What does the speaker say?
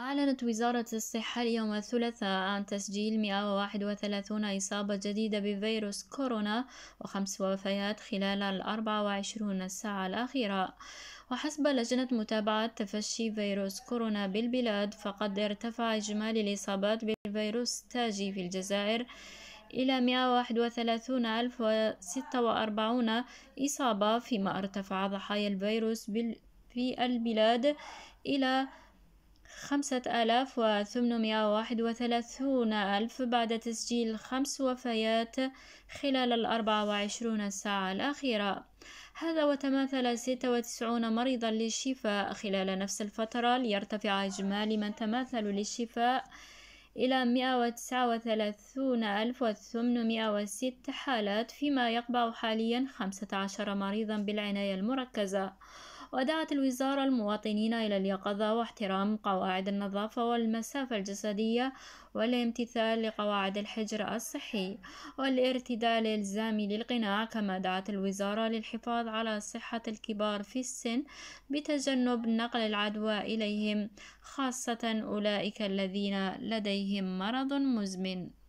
أعلنت وزارة الصحة اليوم الثلاثاء عن تسجيل 131 إصابة جديدة بفيروس كورونا وخمس وفيات خلال ال 24 ساعة الأخيرة وحسب لجنة متابعة تفشي فيروس كورونا بالبلاد فقد ارتفع إجمالي الإصابات بالفيروس التاجي في الجزائر إلى 131046 إصابة فيما ارتفع ضحايا الفيروس في البلاد إلى خمسة آلاف وثمانمائة واحد وثلاثون ألف بعد تسجيل خمس وفيات خلال الأربعة وعشرون ساعة الأخيرة هذا وتماثل ستة وتسعون مريضا للشفاء خلال نفس الفترة ليرتفع إجمالي من تماثلوا للشفاء إلى وتسعة وثلاثون ألف وست حالات فيما يقبع حاليا خمسة عشر مريضا بالعناية المركزة ودعت الوزارة المواطنين إلى اليقظة واحترام قواعد النظافة والمسافة الجسدية والامتثال لقواعد الحجر الصحي والارتداء الإلزامي للقناع كما دعت الوزارة للحفاظ على صحة الكبار في السن بتجنب نقل العدوى إليهم خاصة أولئك الذين لديهم مرض مزمن